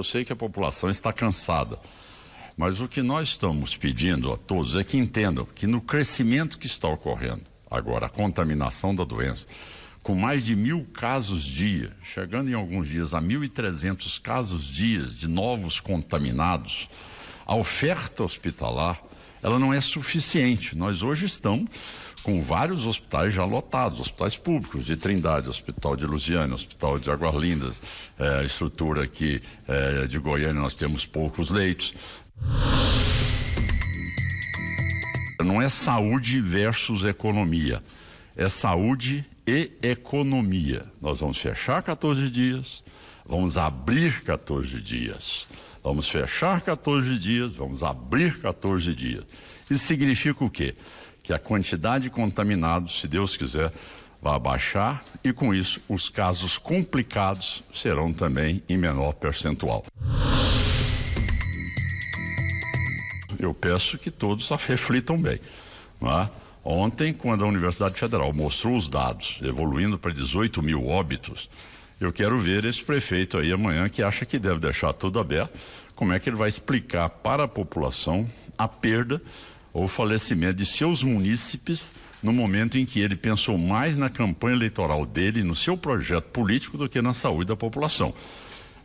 Eu sei que a população está cansada. Mas o que nós estamos pedindo a todos é que entendam que no crescimento que está ocorrendo, agora a contaminação da doença, com mais de mil casos dia, chegando em alguns dias a 1.300 casos dias de novos contaminados, a oferta hospitalar, ela não é suficiente. Nós hoje estamos com vários hospitais já lotados, hospitais públicos de Trindade, Hospital de Lusiana, Hospital de Águas Lindas, é, estrutura aqui é, de Goiânia nós temos poucos leitos. Não é saúde versus economia, é saúde e economia. Nós vamos fechar 14 dias, vamos abrir 14 dias. Vamos fechar 14 dias, vamos abrir 14 dias. Isso significa o quê? que a quantidade de contaminados, se Deus quiser, vai baixar e com isso os casos complicados serão também em menor percentual. Eu peço que todos reflitam bem. É? Ontem, quando a Universidade Federal mostrou os dados, evoluindo para 18 mil óbitos, eu quero ver esse prefeito aí amanhã que acha que deve deixar tudo aberto. Como é que ele vai explicar para a população a perda ou falecimento de seus munícipes no momento em que ele pensou mais na campanha eleitoral dele, no seu projeto político, do que na saúde da população.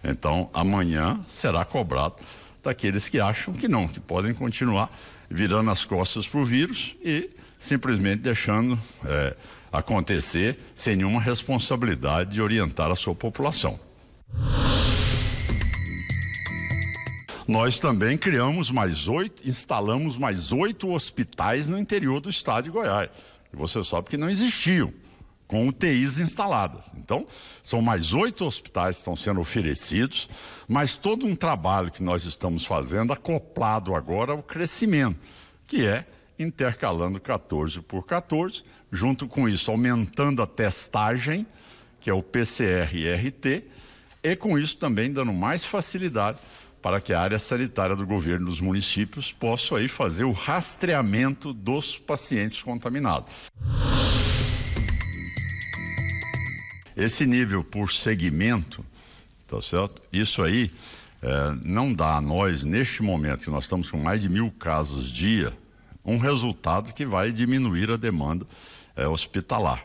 Então, amanhã será cobrado daqueles que acham que não, que podem continuar virando as costas para o vírus e simplesmente deixando é, acontecer sem nenhuma responsabilidade de orientar a sua população. Nós também criamos mais oito, instalamos mais oito hospitais no interior do estado de Goiás. E você sabe que não existiam com UTIs instaladas. Então, são mais oito hospitais que estão sendo oferecidos, mas todo um trabalho que nós estamos fazendo acoplado agora ao crescimento, que é intercalando 14 por 14, junto com isso aumentando a testagem, que é o PCR e RT, e com isso também dando mais facilidade para que a área sanitária do governo dos municípios possa aí fazer o rastreamento dos pacientes contaminados. Esse nível por segmento, tá certo? Isso aí é, não dá a nós, neste momento que nós estamos com mais de mil casos dia, um resultado que vai diminuir a demanda é, hospitalar.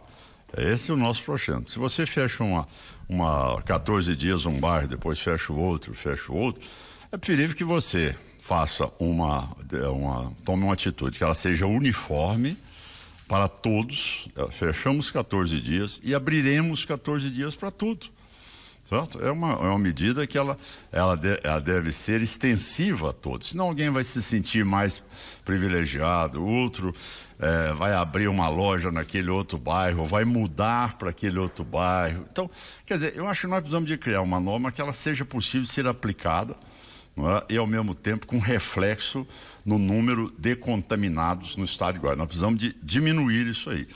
Esse é o nosso projeto. Se você fecha uma, uma 14 dias um bairro, depois fecha o outro, fecha o outro, é preferível que você faça uma, uma tome uma atitude que ela seja uniforme para todos. É, fechamos 14 dias e abriremos 14 dias para tudo. Certo? É, uma, é uma medida que ela, ela, de, ela deve ser extensiva a todos, senão alguém vai se sentir mais privilegiado, outro é, vai abrir uma loja naquele outro bairro, vai mudar para aquele outro bairro. Então, quer dizer, eu acho que nós precisamos de criar uma norma que ela seja possível ser aplicada é? e, ao mesmo tempo, com reflexo no número de contaminados no estado de Guarani. Nós precisamos de diminuir isso aí.